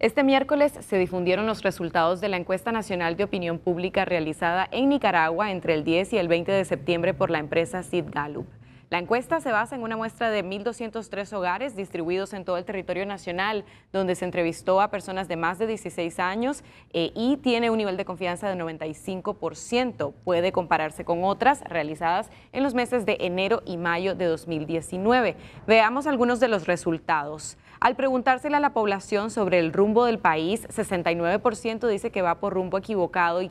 Este miércoles se difundieron los resultados de la encuesta nacional de opinión pública realizada en Nicaragua entre el 10 y el 20 de septiembre por la empresa Sid Gallup. La encuesta se basa en una muestra de 1.203 hogares distribuidos en todo el territorio nacional, donde se entrevistó a personas de más de 16 años eh, y tiene un nivel de confianza de 95%. Puede compararse con otras realizadas en los meses de enero y mayo de 2019. Veamos algunos de los resultados. Al preguntársela a la población sobre el rumbo del país, 69% dice que va por rumbo equivocado y,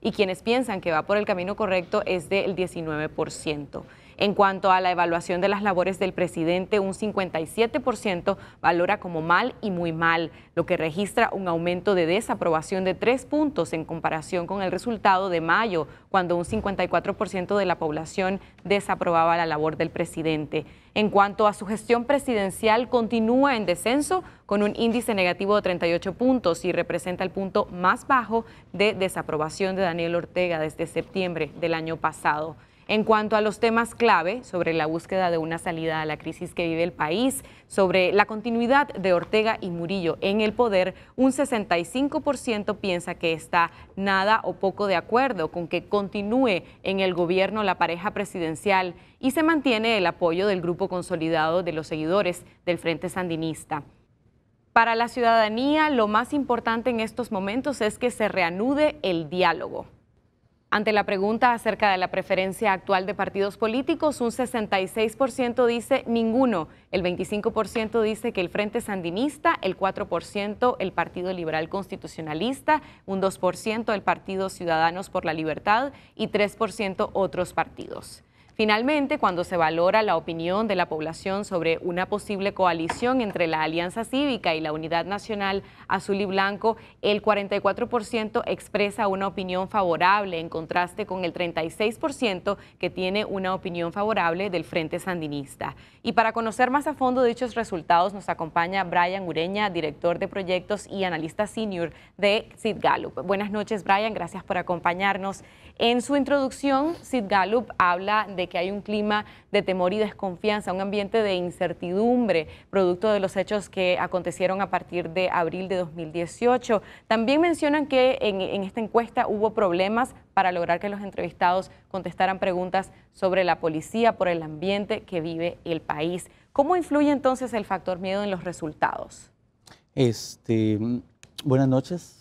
y quienes piensan que va por el camino correcto es del 19%. En cuanto a la evaluación de las labores del presidente, un 57% valora como mal y muy mal, lo que registra un aumento de desaprobación de tres puntos en comparación con el resultado de mayo, cuando un 54% de la población desaprobaba la labor del presidente. En cuanto a su gestión presidencial, continúa en descenso con un índice negativo de 38 puntos y representa el punto más bajo de desaprobación de Daniel Ortega desde septiembre del año pasado en cuanto a los temas clave sobre la búsqueda de una salida a la crisis que vive el país, sobre la continuidad de Ortega y Murillo en el poder, un 65% piensa que está nada o poco de acuerdo con que continúe en el gobierno la pareja presidencial y se mantiene el apoyo del grupo consolidado de los seguidores del Frente Sandinista. Para la ciudadanía, lo más importante en estos momentos es que se reanude el diálogo. Ante la pregunta acerca de la preferencia actual de partidos políticos, un 66% dice ninguno, el 25% dice que el Frente Sandinista, el 4% el Partido Liberal Constitucionalista, un 2% el Partido Ciudadanos por la Libertad y 3% otros partidos. Finalmente, cuando se valora la opinión de la población sobre una posible coalición entre la Alianza Cívica y la Unidad Nacional Azul y Blanco, el 44% expresa una opinión favorable en contraste con el 36% que tiene una opinión favorable del Frente Sandinista. Y para conocer más a fondo dichos resultados nos acompaña Brian Ureña, director de proyectos y analista senior de Sid Gallup. Buenas noches, Brian, gracias por acompañarnos. En su introducción, Sid Gallup habla de que hay un clima de temor y desconfianza, un ambiente de incertidumbre, producto de los hechos que acontecieron a partir de abril de 2018. También mencionan que en, esta encuesta hubo problemas para lograr que los entrevistados contestaran preguntas sobre la policía, por el ambiente que vive el país. ¿Cómo influye entonces el factor miedo en los resultados? Este, buenas noches.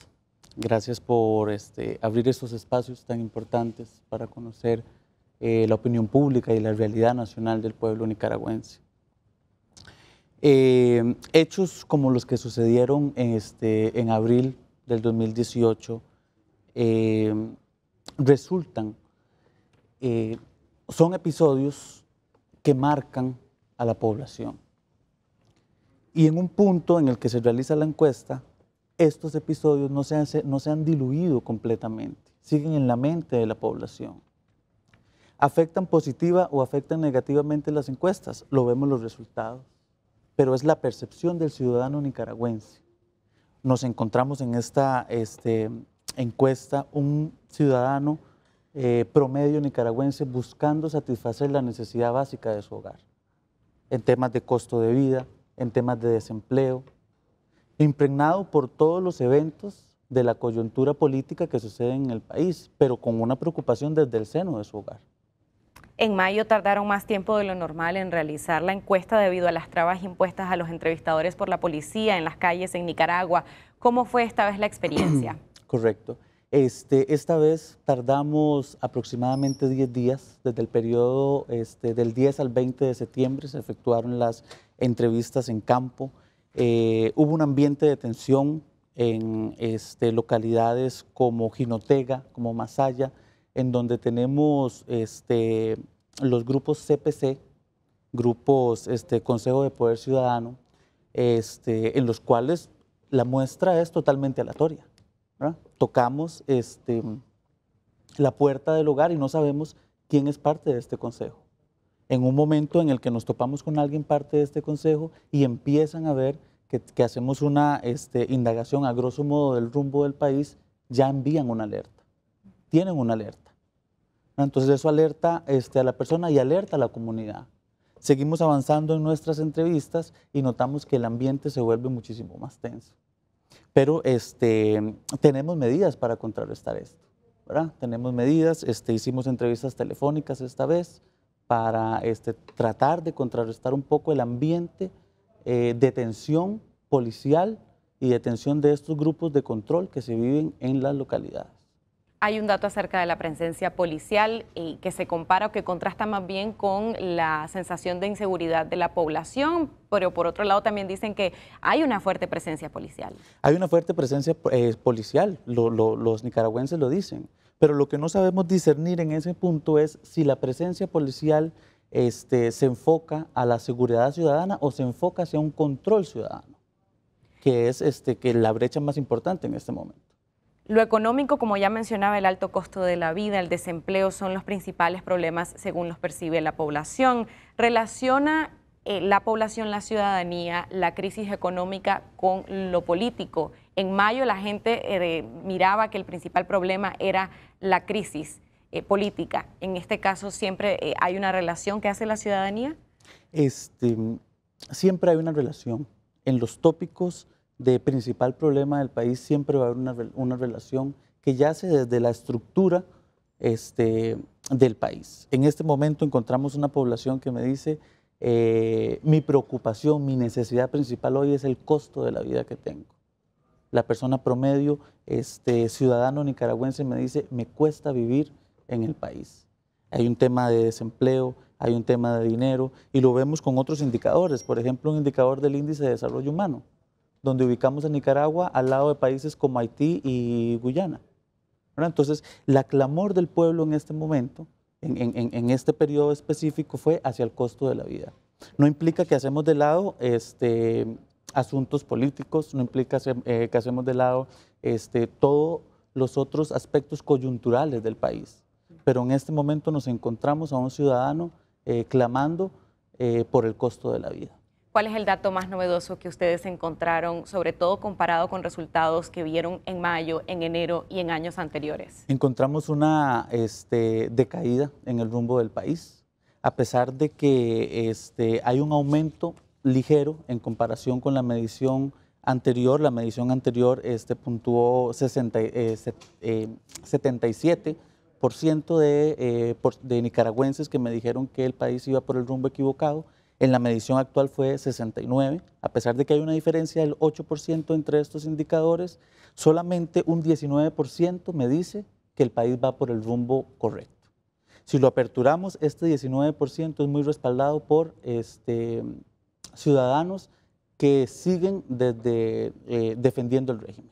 Gracias por este, abrir estos espacios tan importantes para conocer eh, la opinión pública y la realidad nacional del pueblo nicaragüense. Eh, hechos como los que sucedieron en, este, en abril del 2018 eh, resultan, son episodios que marcan a la población. Y en un punto en el que se realiza la encuesta, estos episodios no se no se han diluido completamente, siguen en la mente de la población afectan positiva o afectan negativamente las encuestas, lo vemos los resultados, pero es la percepción del ciudadano nicaragüense. Nos encontramos en esta este, encuesta un ciudadano eh, promedio nicaragüense buscando satisfacer la necesidad básica de su hogar, en temas de costo de vida, en temas de desempleo, impregnado por todos los eventos de la coyuntura política que sucede en el país, pero con una preocupación desde el seno de su hogar. En mayo tardaron más tiempo de lo normal en realizar la encuesta debido a las trabas impuestas a los entrevistadores por la policía en las calles en Nicaragua. ¿Cómo fue esta vez la experiencia? Correcto. Este, esta vez tardamos aproximadamente 10 días, desde el periodo este, del 10 al 20 de septiembre se efectuaron las entrevistas en campo, eh, hubo un ambiente de tensión en este, localidades como Jinotega, como Masaya, en donde tenemos este, los grupos CPC, grupos este, Consejo de Poder Ciudadano, este, en los cuales la muestra es totalmente aleatoria. Tocamos este, la puerta del hogar y no sabemos quién es parte de este consejo. En un momento en el que nos topamos con alguien parte de este consejo y empiezan a ver que, hacemos una este, indagación a grosso modo del rumbo del país, ya envían una alerta tienen una alerta. Entonces eso alerta este, a la persona y alerta a la comunidad. Seguimos avanzando en nuestras entrevistas y notamos que el ambiente se vuelve muchísimo más tenso. Pero este, tenemos medidas para contrarrestar esto. Tenemos medidas, este, hicimos entrevistas telefónicas esta vez para este, tratar de contrarrestar un poco el ambiente eh, de tensión policial y de tensión de estos grupos de control que se viven en las localidades hay un dato acerca de la presencia policial eh, que se compara o que contrasta más bien con la sensación de inseguridad de la población, pero por otro lado también dicen que hay una fuerte presencia policial. Hay una fuerte presencia eh, policial, los nicaragüenses lo dicen, pero lo que no sabemos discernir en ese punto es si la presencia policial este, se enfoca a la seguridad ciudadana o se enfoca hacia un control ciudadano, que es este, la brecha más importante en este momento. Lo económico, como ya mencionaba, el alto costo de la vida, el desempleo son los principales problemas según los percibe la población. Relaciona eh, la población, la ciudadanía, la crisis económica con lo político. En mayo la gente eh, miraba que el principal problema era la crisis eh, política. En este caso siempre hay una relación que hace la ciudadanía. Este, siempre hay una relación en los tópicos de principal problema del país siempre va a haber una, relación que yace desde la estructura este, del país. En este momento encontramos una población que me dice, eh, mi preocupación, mi necesidad principal hoy es el costo de la vida que tengo. La persona promedio, este, ciudadano nicaragüense, me dice, me cuesta vivir en el país. Hay un tema de desempleo, hay un tema de dinero, y lo vemos con otros indicadores, por ejemplo, un indicador del índice de desarrollo humano donde ubicamos a Nicaragua al lado de países como Haití y Guyana. Entonces, la clamor del pueblo en este momento, en, este periodo específico, fue hacia el costo de la vida. No implica que hacemos de lado este, asuntos políticos, no implica eh, que hacemos de lado este, todos los otros aspectos coyunturales del país. Pero en este momento nos encontramos a un ciudadano eh, clamando eh, por el costo de la vida. ¿cuál es el dato más novedoso que ustedes encontraron, sobre todo comparado con resultados que vieron en mayo, en enero y en años anteriores? Encontramos una este, decaída en el rumbo del país, a pesar de que este, hay un aumento ligero en comparación con la medición anterior. La medición anterior este, puntuó 77 eh, eh, de, eh, de nicaragüenses que me dijeron que el país iba por el rumbo equivocado en la medición actual fue 69, a pesar de que hay una diferencia del 8% entre estos indicadores, solamente un 19% me dice que el país va por el rumbo correcto. Si lo aperturamos, este 19% es muy respaldado por este, ciudadanos que siguen desde, eh, defendiendo el régimen.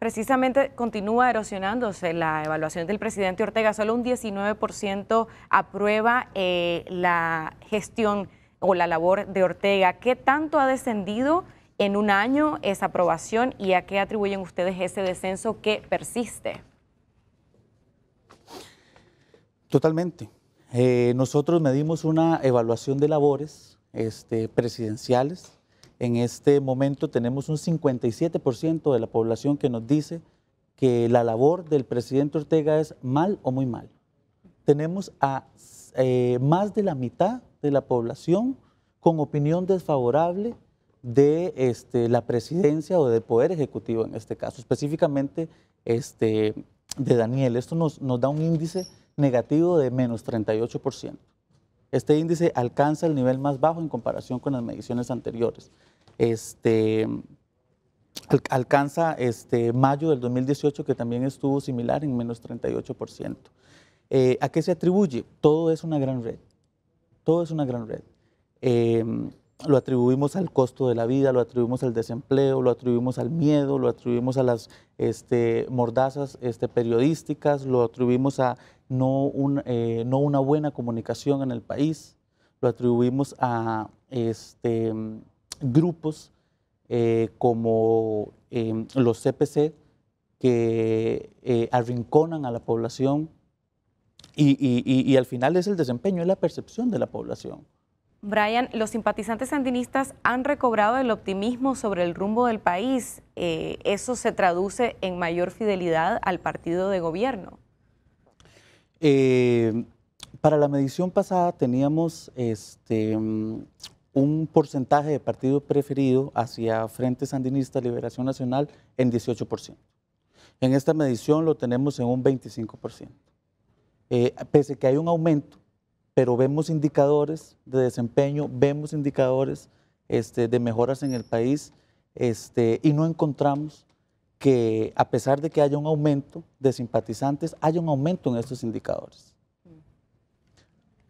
Precisamente continúa erosionándose la evaluación del presidente Ortega. Solo un 19% aprueba eh, la gestión o la labor de Ortega. ¿Qué tanto ha descendido en un año esa aprobación y a qué atribuyen ustedes ese descenso que persiste? Totalmente. Eh, nosotros medimos una evaluación de labores este, presidenciales. En este momento tenemos un 57% de la población que nos dice que la labor del presidente Ortega es mal o muy mal. Tenemos a eh, más de la mitad de la población con opinión desfavorable de este, la presidencia o del Poder Ejecutivo en este caso, específicamente este, de Daniel. Esto nos, nos da un índice negativo de menos 38%. Este índice alcanza el nivel más bajo en comparación con las mediciones anteriores. Este, alcanza este mayo del 2018, que también estuvo similar en menos 38%. Eh, ¿A qué se atribuye? Todo es una gran red. Todo es una gran red. Em, lo atribuimos al costo de la vida, lo atribuimos al desempleo, lo atribuimos al miedo, lo atribuimos a las este, mordazas este, periodísticas, lo atribuimos a eh, no, una buena comunicación en el país, lo atribuimos a este, grupos eh, como em, los CPC que eh, arrinconan a la población y, al final es el desempeño, es la percepción de la población. Brian, los simpatizantes sandinistas han recobrado el optimismo sobre el rumbo del país. Eh, ¿Eso se traduce en mayor fidelidad al partido de gobierno? Eh, para la medición pasada teníamos este, mm, un porcentaje de partido preferido hacia Frente Sandinista Liberación Nacional en 18%. En esta medición lo tenemos en un 25% eh, pese que hay un aumento, pero vemos indicadores de desempeño, vemos indicadores este, de mejoras en el país este, y no encontramos que a pesar de que haya un aumento de simpatizantes, haya un aumento en estos indicadores.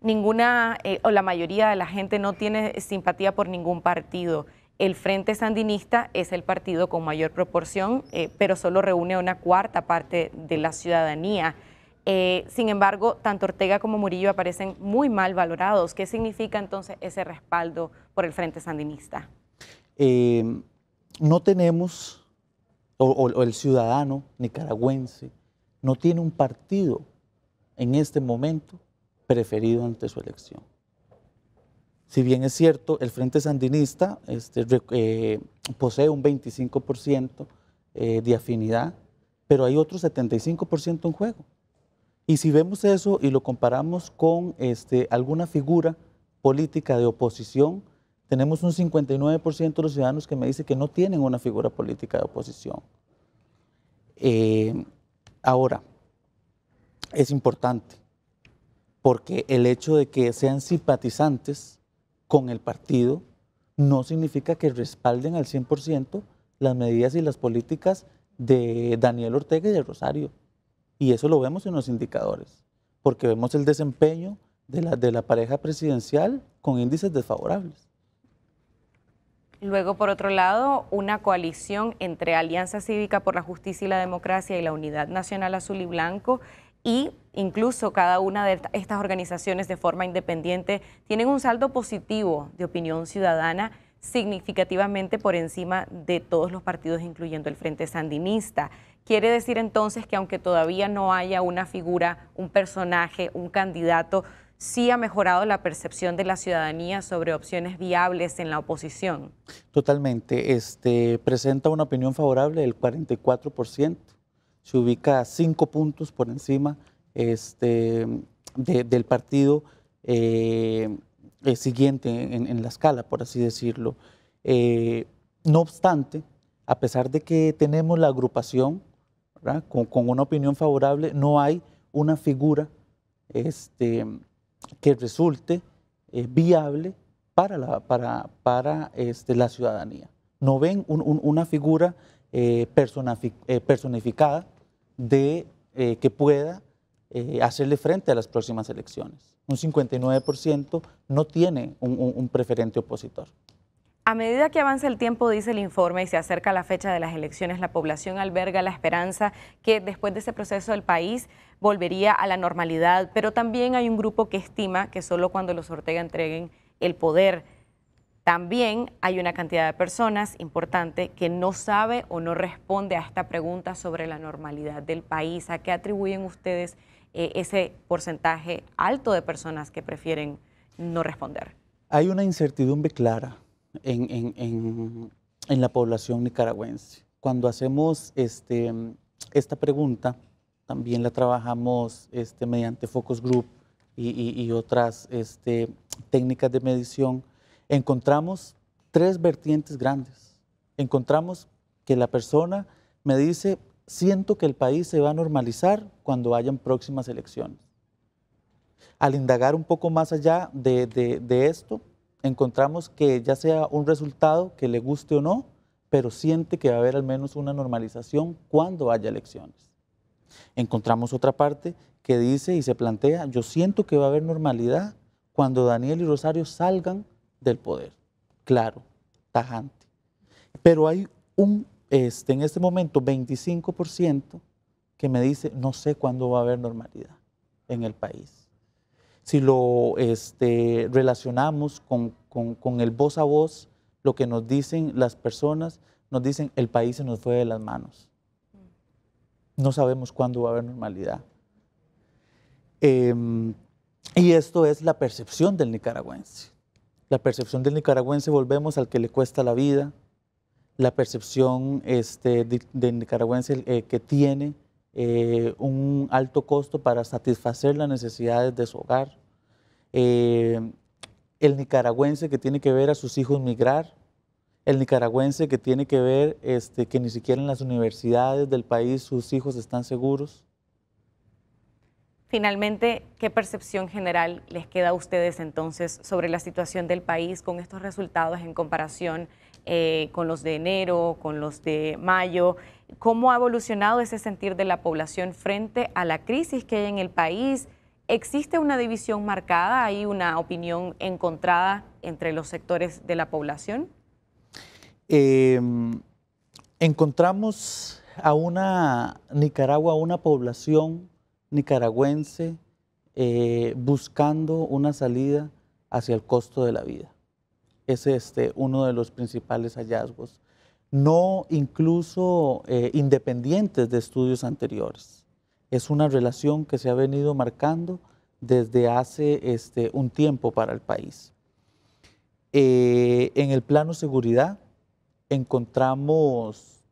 Ninguna eh, o la mayoría de la gente no tiene simpatía por ningún partido. El Frente Sandinista es el partido con mayor proporción, eh, pero solo reúne una cuarta parte de la ciudadanía. Eh, sin embargo, tanto Ortega como Murillo aparecen muy mal valorados. ¿Qué significa entonces ese respaldo por el Frente Sandinista? Em, no tenemos, o, el ciudadano nicaragüense no tiene un partido en este momento preferido ante su elección. Si bien es cierto, el Frente Sandinista este, eh, posee un 25% eh, de afinidad, pero hay otro 75% en juego y si vemos eso y lo comparamos con este, alguna figura política de oposición, tenemos un 59% de los ciudadanos que me dice que no tienen una figura política de oposición. Eh, ahora, es importante, porque el hecho de que sean simpatizantes con el partido no significa que respalden al 100% las medidas y las políticas de Daniel Ortega y de Rosario. Y eso lo vemos en los indicadores, porque vemos el desempeño de la, pareja presidencial con índices desfavorables. Luego, por otro lado, una coalición entre Alianza Cívica por la Justicia y la Democracia y la Unidad Nacional Azul y Blanco y incluso cada una de estas organizaciones de forma independiente tienen un saldo positivo de opinión ciudadana significativamente por encima de todos los partidos, incluyendo el Frente Sandinista. Quiere decir entonces que aunque todavía no haya una figura, un personaje, un candidato, sí ha mejorado la percepción de la ciudadanía sobre opciones viables en la oposición. Totalmente. Este, presenta una opinión favorable del 44%. Se ubica a cinco puntos por encima este, del partido eh, eh, siguiente en, la escala, por así decirlo. Eh, no obstante, a pesar de que tenemos la agrupación, con, una opinión favorable, no hay una figura este, que resulte eh, viable para este, la, ciudadanía. No ven una figura eh, eh, personificada de, que pueda hacerle frente a las próximas elecciones. Un 59% no tiene un preferente opositor. A medida que avanza el tiempo, dice el informe, y se acerca la fecha de las elecciones, la población alberga la esperanza que después de ese proceso el país volvería a la normalidad, pero también hay un grupo que estima que solo cuando los Ortega entreguen el poder, también hay una cantidad de personas importante que no sabe o no responde a esta pregunta sobre la normalidad del país. ¿A qué atribuyen ustedes eh, ese porcentaje alto de personas que prefieren no responder? Hay una incertidumbre clara en, la población nicaragüense. Cuando hacemos este, esta pregunta, también la trabajamos este, mediante focus group y, otras este, técnicas de medición, encontramos tres vertientes grandes. Encontramos que la persona me dice, siento que el país se va a normalizar cuando hayan próximas elecciones. Al indagar un poco más allá de esto, encontramos que ya sea un resultado que le guste o no, pero siente que va a haber al menos una normalización cuando haya elecciones. Encontramos otra parte que dice y se plantea, yo siento que va a haber normalidad cuando Daniel y Rosario salgan del poder. Claro, tajante. Pero hay un, este, en este momento, 25% que me dice, no sé cuándo va a haber normalidad en el país si lo este, relacionamos con, el voz a voz, lo que nos dicen las personas, nos dicen el país se nos fue de las manos. No sabemos cuándo va a haber normalidad. Em, y esto es la percepción del nicaragüense. La percepción del nicaragüense, volvemos al que le cuesta la vida, la percepción este, del nicaragüense eh, que tiene eh, un alto costo para satisfacer las necesidades de su hogar. Eh, el nicaragüense que tiene que ver a sus hijos migrar, el nicaragüense que tiene que ver este, que ni siquiera en las universidades del país sus hijos están seguros. Finalmente, ¿qué percepción general les queda a ustedes entonces sobre la situación del país con estos resultados en comparación eh, con los de enero, con los de mayo? cómo ha evolucionado ese sentir de la población frente a la crisis que hay en el país. ¿Existe una división marcada? ¿Hay una opinión encontrada entre los sectores de la población? Em, encontramos a una Nicaragua, una población nicaragüense eh, buscando una salida hacia el costo de la vida. es este, uno de los principales hallazgos no incluso eh, independientes de estudios anteriores. Es una relación que se ha venido marcando desde hace este, un tiempo para el país. Eh, en el plano seguridad encontramos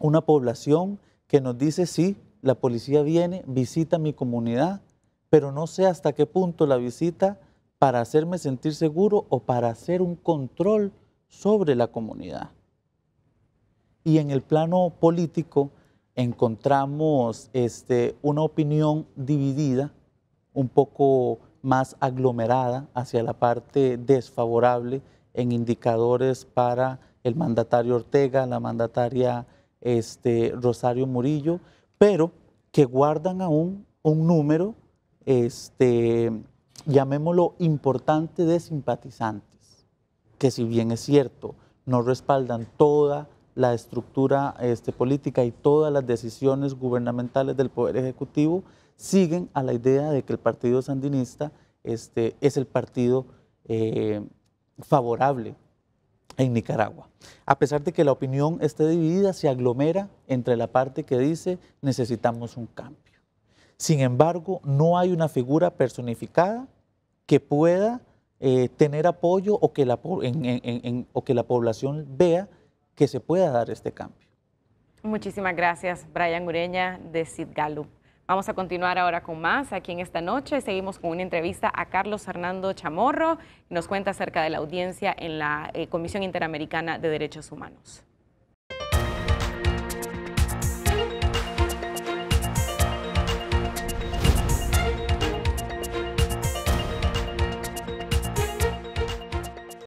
una población que nos dice, sí, la policía viene, visita mi comunidad, pero no sé hasta qué punto la visita para hacerme sentir seguro o para hacer un control sobre la comunidad. Y en el plano político encontramos este, una opinión dividida, un poco más aglomerada hacia la parte desfavorable en indicadores para el mandatario Ortega, la mandataria este, Rosario Murillo, pero que guardan aún un número, este, llamémoslo importante de simpatizantes, que si bien es cierto, no respaldan toda la estructura este, política y todas las decisiones gubernamentales del Poder Ejecutivo siguen a la idea de que el Partido Sandinista este, es el partido eh, favorable en Nicaragua. A pesar de que la opinión esté dividida, se aglomera entre la parte que dice necesitamos un cambio. Sin embargo, no hay una figura personificada que pueda eh, tener apoyo o que, o que la población vea que se pueda dar este cambio. Muchísimas gracias, Brian Ureña de cid Vamos a continuar ahora con más aquí en esta noche. Seguimos con una entrevista a Carlos Hernando Chamorro, nos cuenta acerca de la audiencia en la eh, Comisión Interamericana de Derechos Humanos.